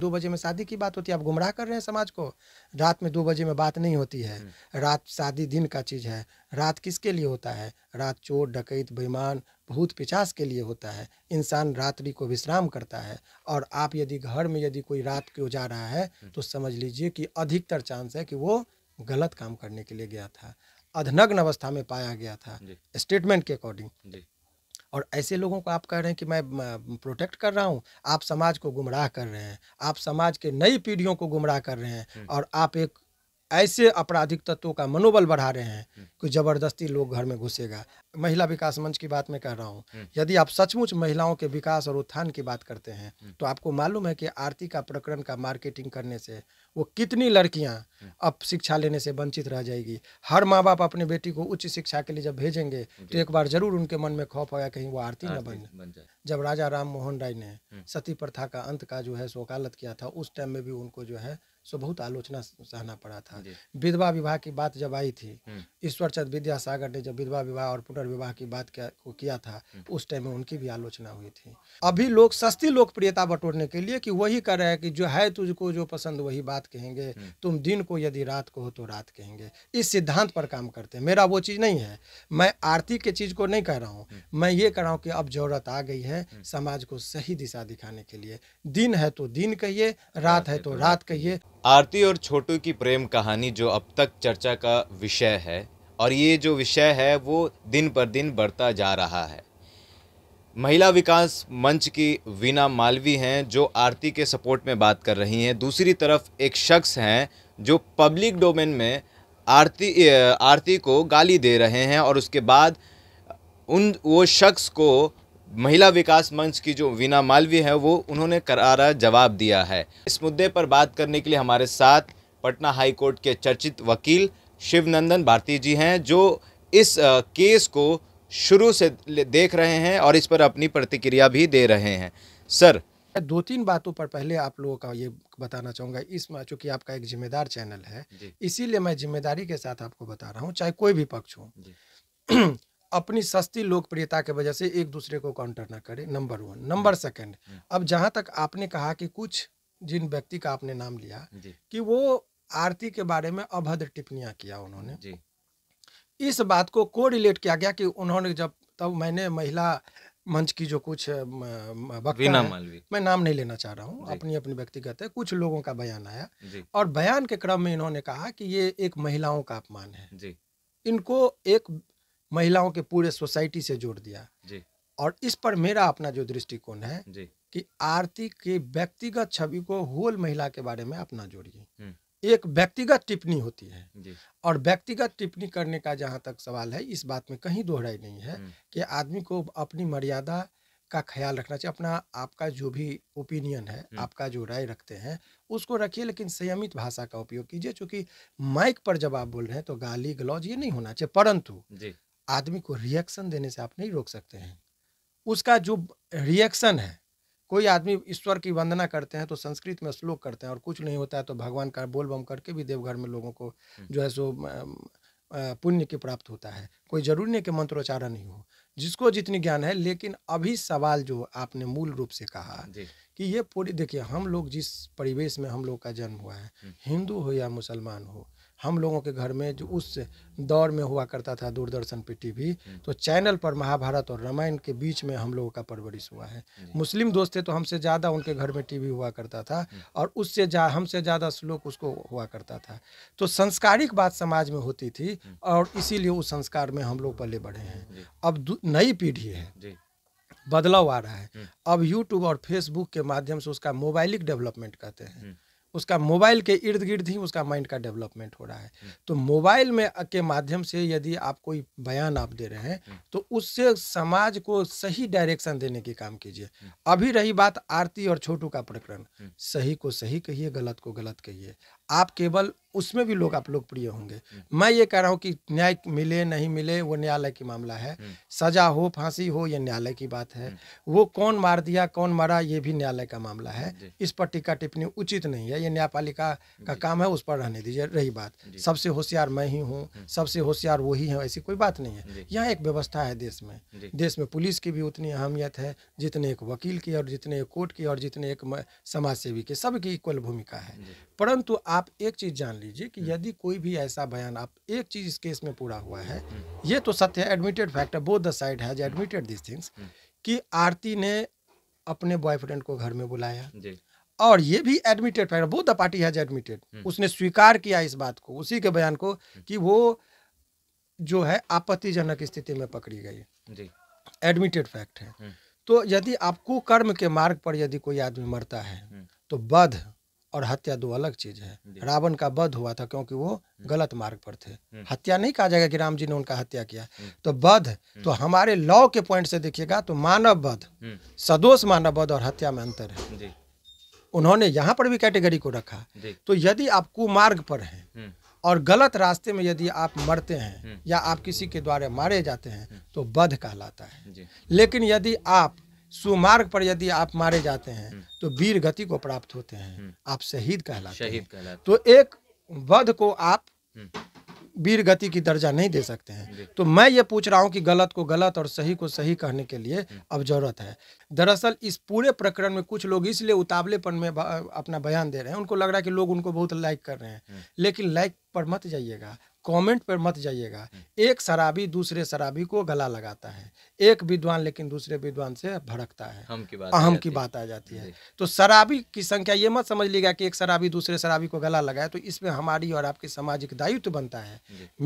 दो बजे में शादी की बात होती है आप गुमराह कर रहे हैं समाज को रात में दो बजे में बात नहीं होती है हम्म। रात शादी दिन का चीज़ है रात किसके लिए होता है रात चोर डकैत बेईमान भूत पिचास के लिए होता है इंसान रात्रि को विश्राम करता है और आप यदि घर में यदि कोई रात को जा रहा है हम्म। तो समझ लीजिए कि अधिकतर चांस है कि वो गलत काम करने के लिए गया था अधनग्न अवस्था में पाया गया था स्टेटमेंट के अकॉर्डिंग और ऐसे लोगों को आप कह रहे हैं कि मैं प्रोटेक्ट कर रहा हूँ आप समाज को गुमराह कर रहे हैं आप समाज के नई पीढ़ियों को गुमराह कर रहे हैं और आप एक ऐसे आपराधिक तत्वों का मनोबल बढ़ा रहे हैं कि ज़बरदस्ती लोग घर में घुसेगा महिला विकास मंच की बात मैं कह रहा हूँ हम्म। यदि आप सचमुच महिलाओं के विकास और उत्थान की बात करते हैं हम्म। तो आपको मालूम है कि आरती का प्रकरण का मार्केटिंग करने से वो कितनी लड़कियाँ हम्म। अब शिक्षा लेने से वंचित रह जाएगी हर माँ बाप अपने बेटी को उच्च शिक्षा के लिए जब भेजेंगे तो एक बार जरूर उनके मन में खौफ होगा कहीं वो आरती न बन जब राजा राम मोहन राय ने सती प्रथा का अंत का जो है वकालत किया था उस टाइम में भी उनको जो है सो बहुत आलोचना सहना पड़ा था विधवा विवाह की बात जब आई थी ईश्वर चंद विद्यासागर ने जब विधवा विवाह और पुनर् पर विवाह की बात क्या को किया था हम्म। उस टाइम में उनकी भी आलोचना हुई थी अभी लोग सस्ती लोकप्रियता बटोरने के लिए कि वही कर रहे हैं कि जो है तुझको जो पसंद वही बात कहेंगे हम्म। तुम दिन को यदि रात को हो तो रात कहेंगे इस सिद्धांत पर काम करते हैं मेरा वो चीज़ नहीं है मैं आरती के चीज़ को नहीं कह रहा हूँ हम्म। मैं ये कह रहा हूँ कि अब ज़रूरत आ गई है समाज को सही दिशा दिखाने के लिए दिन है तो दिन कहिए रात है तो, तो रात कहिए आरती और छोटू की प्रेम कहानी जो अब तक चर्चा का विषय है और ये जो विषय है वो दिन पर दिन बढ़ता जा रहा है महिला विकास मंच की वीना मालवी हैं जो आरती के सपोर्ट में बात कर रही हैं दूसरी तरफ एक शख्स हैं जो पब्लिक डोमेन में आरती आरती को गाली दे रहे हैं और उसके बाद उन वो शख्स को महिला विकास मंच की जो वीना मालवी है वो उन्होंने करारा जवाब दिया है इस मुद्दे पर बात करने के लिए हमारे साथ पटना हाई कोर्ट के चर्चित वकील शिवनंदन भारती जी हैं जो इस केस को शुरू से देख रहे हैं और इस पर अपनी प्रतिक्रिया भी दे रहे हैं सर दो तीन बातों पर पहले आप लोगों का ये बताना चाहूँगा इसमें चूँकि आपका एक जिम्मेदार चैनल है इसीलिए मैं जिम्मेदारी के साथ आपको बता रहा हूँ चाहे कोई भी पक्ष हो अपनी सस्ती लोकप्रियता के वजह से एक दूसरे को काउंटर ना करें नंबर वन नंबर सेकंड अब जहां तक आपने कहा कि कुछ जिन व्यक्ति का आपने नाम लिया कि वो आरती के बारे में अभद्र टिप्पणियां किया उन्होंने जी इस बात को को रिलेट किया गया कि उन्होंने जब तब मैंने महिला मंच की जो कुछ मैं नाम नहीं लेना चाह रहा हूँ अपनी अपनी व्यक्तिगत है कुछ लोगों का बयान आया और बयान के क्रम में इन्होंने कहा कि ये एक महिलाओं का अपमान है जी इनको एक महिलाओं के पूरे सोसाइटी से जोड़ दिया जी और इस पर मेरा अपना जो दृष्टिकोण है जी कि आरती की व्यक्तिगत छवि को होल महिला के बारे में अपना जोड़िए हम्म। एक व्यक्तिगत टिप्पणी होती है और व्यक्तिगत टिप्पणी करने का जहाँ तक सवाल है इस बात में कहीं दोहराई नहीं है कि आदमी को अपनी मर्यादा का ख्याल रखना चाहिए अपना आपका जो भी ओपिनियन है आपका जो राय रखते हैं उसको रखिए लेकिन संयमित भाषा का उपयोग कीजिए चूंकि माइक पर जब आप बोल रहे हैं तो गाली गलौज ये नहीं होना चाहिए परंतु आदमी को रिएक्शन देने से आप नहीं रोक सकते हैं उसका जो रिएक्शन है कोई आदमी ईश्वर की वंदना करते हैं तो संस्कृत में श्लोक करते हैं और कुछ नहीं होता है तो भगवान का बोल बम करके भी देवघर में लोगों को जो है सो पुण्य की प्राप्त होता है कोई जरूरी नहीं कि मंत्रोच्चारण नहीं हो जिसको जितनी ज्ञान है लेकिन अभी सवाल जो आपने मूल रूप से कहा कि ये पूरी देखिए हम लोग जिस परिवेश में हम लोग का जन्म हुआ है हिंदू हो या मुसलमान हो हम लोगों के घर में जो उस दौर में हुआ करता था दूरदर्शन पे टीवी तो चैनल पर महाभारत और रामायण के बीच में हम लोगों का परवरिश हुआ है मुस्लिम दोस्त थे तो हमसे ज़्यादा उनके घर में टीवी हुआ करता था और उससे जा हमसे ज़्यादा श्लोक उसको हुआ करता था तो संस्कारिक बात समाज में होती थी और इसीलिए उस संस्कार में हम लोग पले बढ़े हैं अब नई पीढ़ी है बदलाव आ रहा है हम्म। अब यूट्यूब और फेसबुक के माध्यम से उसका मोबाइलिक डेवलपमेंट कहते हैं हम्म। उसका मोबाइल के इर्द गिर्द ही उसका माइंड का डेवलपमेंट हो रहा है हम्म। तो मोबाइल में के माध्यम से यदि आप कोई बयान आप दे रहे हैं हम्म। तो उससे समाज को सही डायरेक्शन देने के काम कीजिए हम्म। अभी रही बात आरती और छोटू का प्रकरण सही को सही कहिए गलत को गलत कहिए आप केवल उसमें भी लोग आप लोकप्रिय होंगे मैं ये कह रहा हूँ कि न्याय मिले नहीं मिले वो न्यायालय की मामला है हम्म। सजा हो फांसी हो ये न्यायालय की बात है हम्म। वो कौन मार दिया कौन मरा ये भी न्यायालय का मामला है इस पर टीका टिप्पणी उचित नहीं है ये न्यायपालिका का काम है उस पर रहने दीजिए रही बात सबसे होशियार मैं ही हूँ हम्म। सबसे होशियार वही है ऐसी कोई बात नहीं है यहाँ एक व्यवस्था है देश में देश में पुलिस की भी उतनी अहमियत है जितने एक वकील की और जितने एक कोर्ट की और जितने एक समाज सेवी की सबकी इक्वल भूमिका है परंतु आप एक चीज़ जान लीजिए कि हम्म। यदि कोई भी ऐसा बयान आप एक चीज़ इस केस में पूरा हुआ है हम्म। ये तो सत्य है admitted fact both the side has admitted this things कि आरती ने अपने बॉयफ्रेंड को घर में बुलाया और ये भी admitted fact both the party has admitted उसने स्वीकार किया इस बात को उसी के बयान को हम्म। कि वो जो है आपत्तिजनक स्थिति में पकड़ी गई एडमिटेड फैक्ट है तो यदि आपको कर्म के मार्ग पर यदि कोई आदमी मरता है तो बध और हत्या दो अलग चीज है रावण का वध हुआ था क्योंकि वो हम्म। गलत मार्ग पर थे हम्म। हत्या नहीं कहा जाएगा कि राम जी ने उनका हत्या किया हम्म। तो वध तो हमारे लॉ के पॉइंट से देखिएगा तो मानव वध सदोष मानव वध और हत्या में अंतर है उन्होंने यहाँ पर भी कैटेगरी को रखा तो यदि आप कुमार्ग पर हैं और गलत रास्ते में यदि आप मरते हैं या आप किसी के द्वारा मारे जाते हैं तो बध कहलाता है लेकिन यदि आप सुमार्ग पर यदि आप मारे जाते हैं हम्म। तो वीर गति को प्राप्त होते हैं हम्म। आप शहीद कहलाते शहीद कहलाते तो एक वध को आप हम्म। वीर गति की दर्जा नहीं दे सकते हैं तो मैं ये पूछ रहा हूँ कि गलत को गलत और सही को सही कहने के लिए अब जरूरत है दरअसल इस पूरे प्रकरण में कुछ लोग इसलिए उतावलेपन में अपना बयान दे रहे हैं उनको लग रहा है कि लोग उनको बहुत लाइक कर रहे हैं लेकिन लाइक पर मत जाइएगा कमेंट पर मत जाइएगा हम्म। एक शराबी दूसरे शराबी को गला लगाता है एक विद्वान लेकिन दूसरे विद्वान से भड़कता है हम की बात अहम की बात आ जाती है तो शराबी की संख्या ये मत समझ लीजिएगा कि एक शराबी दूसरे शराबी को गला लगाए तो इसमें हमारी और आपकी सामाजिक दायित्व बनता है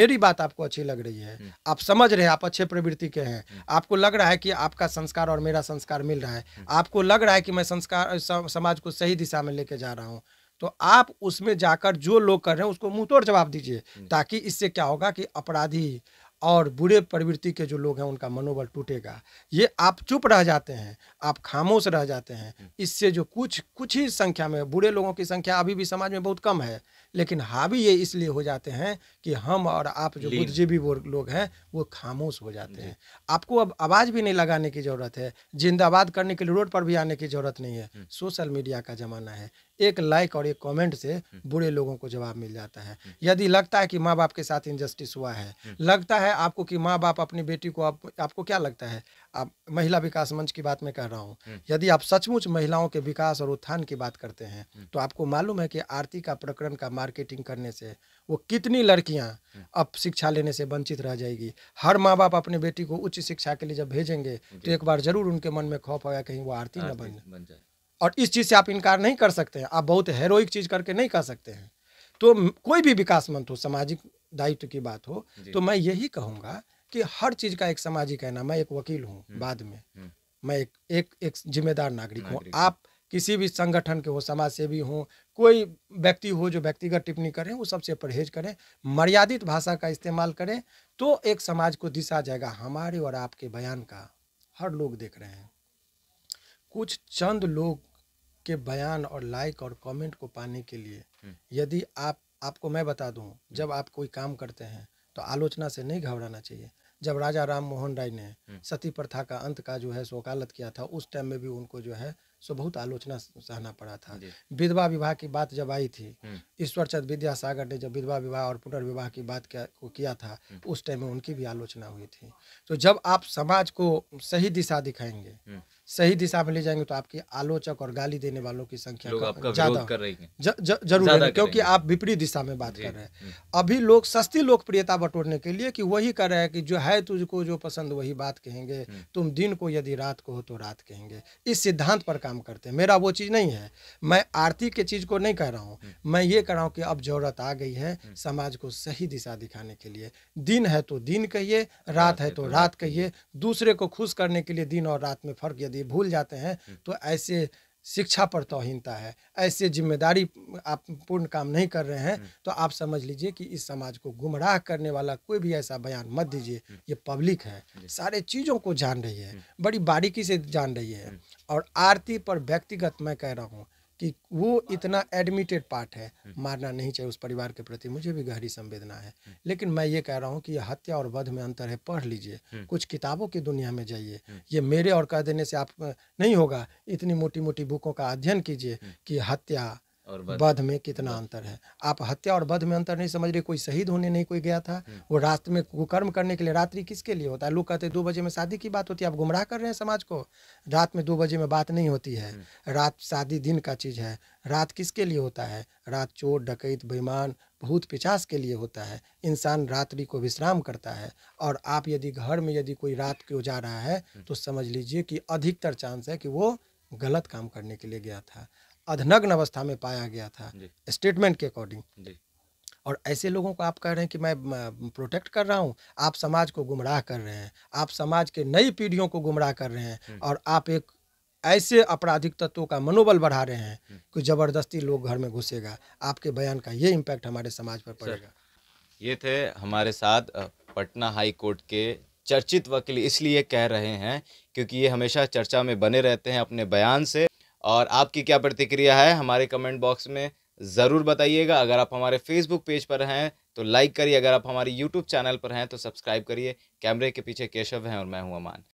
मेरी बात आपको अच्छी लग रही है हम्म। आप समझ रहे हैं आप अच्छे प्रवृत्ति के हैं हम्म। आपको लग रहा है कि आपका संस्कार और मेरा संस्कार मिल रहा है आपको लग रहा है कि मैं संस्कार समाज को सही दिशा में लेके जा रहा हूँ तो आप उसमें जाकर जो लोग कर रहे हैं उसको मुंह तोड़ जवाब दीजिए हम्म। ताकि इससे क्या होगा कि अपराधी और बुरे प्रवृत्ति के जो लोग हैं उनका मनोबल टूटेगा ये आप चुप रह जाते हैं आप खामोश रह जाते हैं हम्म। इससे जो कुछ कुछ ही संख्या में बुरे लोगों की संख्या अभी भी समाज में बहुत कम है लेकिन हावी ये इसलिए हो जाते हैं कि हम और आप जो बुद्धिजीवी लोग हैं वो खामोश हो जाते हैं आपको अब आवाज़ भी नहीं लगाने की ज़रूरत है जिंदाबाद करने के लिए रोड पर भी आने की ज़रूरत नहीं है हम्म। सोशल मीडिया का ज़माना है एक लाइक और एक कमेंट से हम्म। बुरे लोगों को जवाब मिल जाता है हम्म। यदि लगता है कि माँ बाप के साथ इनजस्टिस हुआ है हम्म। लगता है आपको कि माँ बाप अपनी बेटी को आप, आपको क्या लगता है आप महिला विकास मंच की बात में कह रहा हूँ यदि आप सचमुच महिलाओं के विकास और उत्थान की बात करते हैं तो आपको मालूम है कि आरती का प्रकरण का मार्केटिंग करने से वो कितनी लड़कियाँ अब शिक्षा लेने से वंचित रह जाएगी हर माँ बाप अपने बेटी को उच्च शिक्षा के लिए जब भेजेंगे तो एक बार जरूर उनके मन में खौफ होगा कहीं वो आरती न बन जाए और इस चीज़ से आप इनकार नहीं कर सकते हैं आप बहुत हेरोइक चीज़ करके नहीं कर सकते हैं तो कोई भी मंत्र हो सामाजिक दायित्व की बात हो तो मैं यही कहूँगा कि हर चीज़ का एक सामाजिक है ना मैं एक वकील हूँ हम्म, बाद में हम्म। मैं एक एक, एक जिम्मेदार नागरिक हूँ आप किसी भी संगठन के हो समाज सेवी हो कोई व्यक्ति हो जो व्यक्तिगत टिप्पणी करें वो सबसे परहेज करें मर्यादित भाषा का इस्तेमाल करें तो एक समाज को दिशा जाएगा हमारे और आपके बयान का हर लोग देख रहे हैं कुछ चंद लोग के बयान और लाइक और कमेंट को पाने के लिए हम्म। यदि आप आपको मैं बता दूं हम्म। जब आप कोई काम करते हैं तो आलोचना से नहीं घबराना चाहिए जब राजा राम मोहन राय ने हम्म। सती प्रथा का अंत का जो है सो वकालत किया था उस टाइम में भी उनको जो है सो बहुत आलोचना सहना पड़ा था विधवा विवाह की बात जब आई थी ईश्वर चंद्र विद्यासागर ने जब विधवा विवाह और पुनर्विवाह की बात को किया था उस टाइम में उनकी भी आलोचना हुई थी तो जब आप समाज को सही दिशा दिखाएंगे सही दिशा में ले जाएंगे तो आपकी आलोचक और गाली देने वालों की संख्या ज्यादा जरूर क्योंकि आप विपरीत दिशा में बात कर रहे हैं अभी लोग सस्ती लोकप्रियता बटोरने के लिए कि वही कर रहे हैं कि जो है तुझको जो पसंद वही बात कहेंगे तुम दिन को यदि रात को हो तो रात कहेंगे इस सिद्धांत पर काम करते हैं मेरा वो चीज़ नहीं है मैं आरती के चीज़ को नहीं कह रहा हूँ हम्म। मैं ये कह रहा हूँ कि अब ज़रूरत आ गई है हम्म। समाज को सही दिशा दिखाने के लिए दिन है तो दिन कहिए रात, है तो, तो रात कहिए दूसरे को खुश करने के लिए दिन और रात में फ़र्क यदि भूल जाते हैं हम्म। तो ऐसे शिक्षा पर तोहीनता है ऐसे जिम्मेदारी आप पूर्ण काम नहीं कर रहे हैं तो आप समझ लीजिए कि इस समाज को गुमराह करने वाला कोई भी ऐसा बयान मत दीजिए ये पब्लिक है सारे चीज़ों को जान रही है बड़ी बारीकी से जान रही है और आरती पर व्यक्तिगत मैं कह रहा हूँ कि वो इतना एडमिटेड पार्ट है हम्म। मारना नहीं चाहिए उस परिवार के प्रति मुझे भी गहरी संवेदना है हम्म। लेकिन मैं ये कह रहा हूँ कि ये हत्या और वध में अंतर है पढ़ लीजिए हम्म। कुछ किताबों की दुनिया में जाइए ये मेरे और कह देने से आप नहीं होगा इतनी मोटी मोटी बुकों का अध्ययन कीजिए कि हत्या और वध में कितना अंतर है आप हत्या और बध में अंतर नहीं समझ रहे कोई शहीद होने नहीं कोई गया था हम्म। वो रात में कुकर्म करने के लिए रात्रि किसके लिए होता है लोग कहते हैं दो बजे में शादी की बात होती है आप गुमराह कर रहे हैं समाज को रात में दो बजे में बात नहीं होती है हम्म। रात शादी दिन का चीज़ है रात किसके लिए होता है रात चोर डकैत बेईमान भूत पिचास के लिए होता है इंसान रात्रि को विश्राम करता है और आप यदि घर में यदि कोई रात को जा रहा है हम्म। तो समझ लीजिए कि अधिकतर चांस है कि वो गलत काम करने के लिए गया था अधनग्न अवस्था में पाया गया था स्टेटमेंट के अकॉर्डिंग और ऐसे लोगों को आप कह रहे हैं कि मैं प्रोटेक्ट कर रहा हूँ आप समाज को गुमराह कर रहे हैं आप समाज के नई पीढ़ियों को गुमराह कर रहे हैं हम्म। और आप एक ऐसे आपराधिक तत्वों का मनोबल बढ़ा रहे हैं हम्म। कि जबरदस्ती लोग घर में घुसेगा आपके बयान का ये इम्पैक्ट हमारे समाज पर पड़ेगा ये थे हमारे साथ पटना हाई कोर्ट के चर्चित वकील इसलिए कह रहे हैं क्योंकि ये हमेशा चर्चा में बने रहते हैं अपने बयान से और आपकी क्या प्रतिक्रिया है हमारे कमेंट बॉक्स में ज़रूर बताइएगा अगर आप हमारे फेसबुक पेज पर हैं तो लाइक करिए अगर आप हमारे यूट्यूब चैनल पर हैं तो सब्सक्राइब करिए कैमरे के पीछे केशव हैं और मैं हूं अमान